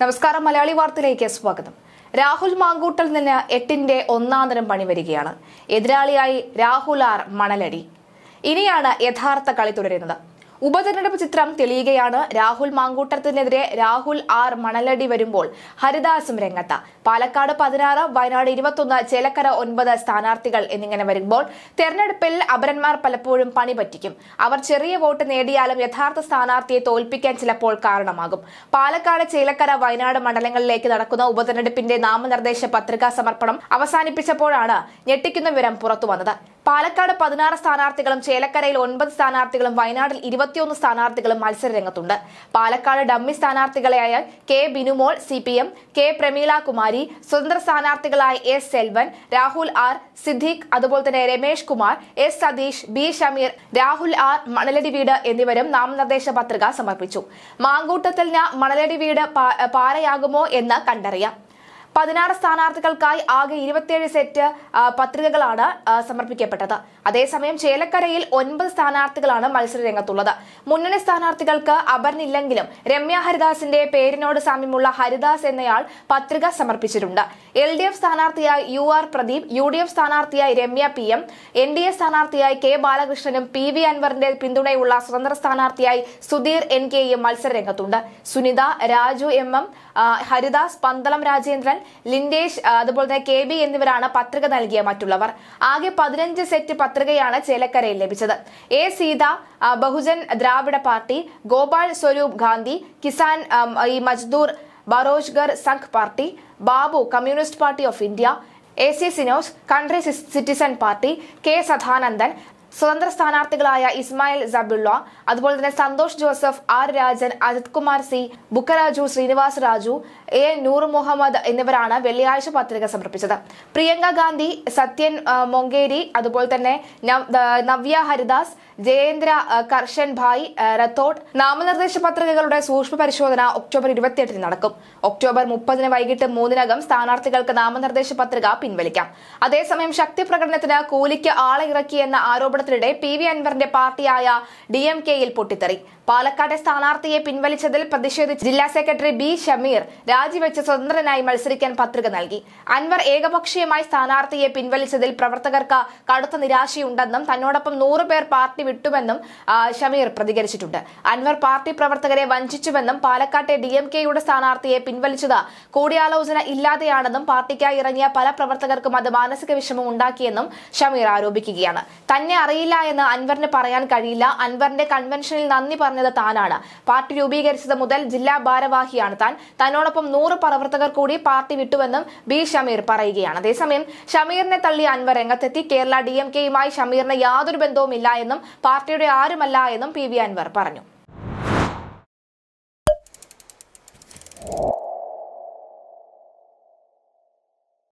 നമസ്കാരം മലയാളി വാർത്തയിലേക്ക് സ്വാഗതം രാഹുൽ മാങ്കൂട്ടൽ നിന്ന് എട്ടിന്റെ തരം പണി വരികയാണ് എതിരാളിയായി രാഹുൽ ആർ മണലടി ഇനിയാണ് യഥാർത്ഥ കളി തുടരുന്നത് ഉപതെരഞ്ഞെടുപ്പ് ചിത്രം തെളിയുകയാണ് രാഹുൽ മാങ്കൂട്ടത്തിനെതിരെ രാഹുൽ ആർ മണലടി വരുമ്പോൾ ഹരിദാസും രംഗത്ത് പാലക്കാട് പതിനാറ് വയനാട് ഇരുപത്തൊന്ന് ചേലക്കര ഒൻപത് സ്ഥാനാർത്ഥികൾ എന്നിങ്ങനെ വരുമ്പോൾ തെരഞ്ഞെടുപ്പിൽ അപരന്മാർ പലപ്പോഴും പണി പറ്റിക്കും അവർ ചെറിയ വോട്ട് നേടിയാലും യഥാർത്ഥ സ്ഥാനാർത്ഥിയെ തോൽപ്പിക്കാൻ ചിലപ്പോൾ കാരണമാകും പാലക്കാട് ചേലക്കര വയനാട് മണ്ഡലങ്ങളിലേക്ക് നടക്കുന്ന ഉപതെരഞ്ഞെടുപ്പിന്റെ നാമനിർദ്ദേശ പത്രികാ സമർപ്പണം അവസാനിപ്പിച്ചപ്പോഴാണ് ഞെട്ടിക്കുന്ന വിവരം പുറത്തുവന്നത് പാലക്കാട് പതിനാറ് സ്ഥാനാർത്ഥികളും ചേലക്കരയിൽ ഒൻപത് സ്ഥാനാർത്ഥികളും വയനാട്ടിൽ ഇരുപത്തിയൊന്ന് സ്ഥാനാർത്ഥികളും മത്സരരംഗത്തുണ്ട് പാലക്കാട് ഡമ്മി സ്ഥാനാർത്ഥികളായ K Binumol C P M K Prameela Kumari സ്വതന്ത്ര സ്ഥാനാർത്ഥികളായ എസ് സെൽവൻ രാഹുൽ ആർ സിദ്ദീഖ് അതുപോലെ തന്നെ Ramesh Kumar S Satheesh B Shameer Rahul R Manaladi വീട് എന്നിവരും നാമനിർദ്ദേശ പത്രിക സമർപ്പിച്ചു മാങ്കൂട്ടത്തിൽ മണലടി വീട് പാറയാകുമോ എന്ന് കണ്ടറിയാം പതിനാറ് സ്ഥാനാർത്ഥികൾക്കായി ആകെ ഇരുപത്തിയേഴ് സെറ്റ് പത്രികകളാണ് സമർപ്പിക്കപ്പെട്ടത് അതേസമയം ചേലക്കരയിൽ ഒൻപത് സ്ഥാനാർത്ഥികളാണ് രംഗത്തുള്ളത് മുന്നണി സ്ഥാനാർത്ഥികൾക്ക് അപർണില്ലെങ്കിലും രമ്യ ഹരിദാസിന്റെ പേരിനോട് സാമ്യമുള്ള ഹരിദാസ് എന്നയാൾ പത്രിക സമർപ്പിച്ചിട്ടുണ്ട് എൽ ഡി എഫ് സ്ഥാനാർത്ഥിയായി U R Pradeep U D F സ്ഥാനാർത്ഥിയായി Ramya P M N D A സ്ഥാനാർത്ഥിയായി കെ ബാലകൃഷ്ണനും പി വി അൻവറിന്റെ പിന്തുണയുള്ള സ്വതന്ത്ര സ്ഥാനാർത്ഥിയായി സുധീർ എൻ കെയും രംഗത്തുണ്ട് സുനിത രാജു എം എം ഹരിദാസ് പന്തളം രാജേന്ദ്രൻ ലിൻഡേഷ് അതുപോലെ തന്നെ കെ ബി എന്നിവരാണ് പത്രിക നൽകിയ മറ്റുള്ളവർ ആകെ പതിനഞ്ച് സെറ്റ് പത്രികയാണ് ചേലക്കരയിൽ ലഭിച്ചത് എ സീത ബഹുജൻ ദ്രാവിഡ പാർട്ടി ഗോപാൽ സ്വരൂപ് ഗാന്ധി കിസാൻ ഈ Mazdoor Berozgar Sangh Party Babu Communist Party of India A C Sinos Country Citizen Party K Sadanandan സ്വതന്ത്ര സ്ഥാനാർത്ഥികളായ ഇസ്മായിൽ സബുള്ള അതുപോലെ തന്നെ Santhosh Joseph R Rajan Ajith Kumar C Bukkaraju Srinivas Raju A Noor Muhammad എന്നിവരാണ് വെള്ളിയാഴ്ച പത്രിക സമർപ്പിച്ചത് പ്രിയങ്ക ഗാന്ധി സത്യൻ മൊങ്കേരി അതുപോലെ തന്നെ നവ്യ ഹരിദാസ് ജയേന്ദ്ര കർഷൻ ഭായ് റത്തോഡ് നാമനിർദ്ദേശ പത്രികകളുടെ സൂക്ഷ്മ പരിശോധന ഒക്ടോബർ ഇരുപത്തിയെട്ടിന് നടക്കും ഒക്ടോബർ മുപ്പതിന് വൈകിട്ട് മൂന്നിനകം സ്ഥാനാർത്ഥികൾക്ക് നാമനിർദ്ദേശ പത്രിക പിൻവലിക്കാം അതേസമയം ശക്തി പ്രകടനത്തിന് കൂലിക്ക് ആളെ ഇറക്കിയെന്ന ആരോപണം ആരോപണത്തിനിടെ പി വി അൻവറിന്റെ പാർട്ടിയായ ഡി എം കെയിൽ പൊട്ടിത്തെറി പാലക്കാട്ടെ സ്ഥാനാർത്ഥിയെ പിൻവലിച്ചതിൽ പ്രതിഷേധിച്ച് ജില്ലാ സെക്രട്ടറി ബി ഷമീർ രാജിവെച്ച് സ്വതന്ത്രനായി മത്സരിക്കാൻ പത്രിക നൽകി അൻവർ ഏകപക്ഷീയമായി സ്ഥാനാർത്ഥിയെ പിൻവലിച്ചതിൽ പ്രവർത്തകർക്ക് കടുത്ത നിരാശയുണ്ടെന്നും തന്നോടൊപ്പം നൂറുപേർ പാർട്ടി വിട്ടുമെന്നും ഷമീർ പ്രതികരിച്ചിട്ടുണ്ട് അൻവർ പാർട്ടി പ്രവർത്തകരെ വഞ്ചിച്ചുവെന്നും പാലക്കാട്ടെ ഡി എം കെയുടെ സ്ഥാനാർത്ഥിയെ പിൻവലിച്ചത് കൂടിയാലോചന ഇല്ലാതെയാണെന്നും പാർട്ടിക്കായി ഇറങ്ങിയ പല പ്രവർത്തകർക്കും അത് മാനസിക വിഷമം ഉണ്ടാക്കിയെന്നും ഷമീർ ആരോപിക്കുകയാണ് തന്നെ അറിയില്ല എന്ന് അൻവറിന് പറയാൻ കഴിയില്ല അൻവറിന്റെ കൺവെൻഷനിൽ നന്ദി പറഞ്ഞത് താനാണ് പാർട്ടി രൂപീകരിച്ചത് മുതൽ ജില്ലാ ഭാരവാഹിയാണ് താൻ തന്നോടൊപ്പം നൂറ് പ്രവർത്തകർ കൂടി പാർട്ടി വിട്ടുവെന്നും ബി ഷമീർ പറയുകയാണ് അതേസമയം ഷമീറിനെ തള്ളി അൻവർ രംഗത്തെത്തി കേരള ഡി എം കെയുമായി ഷമീറിന് യാതൊരു ബന്ധവുമില്ല എന്നും പാർട്ടിയുടെ ആരുമല്ല എന്നും പി വി അൻവർ പറഞ്ഞു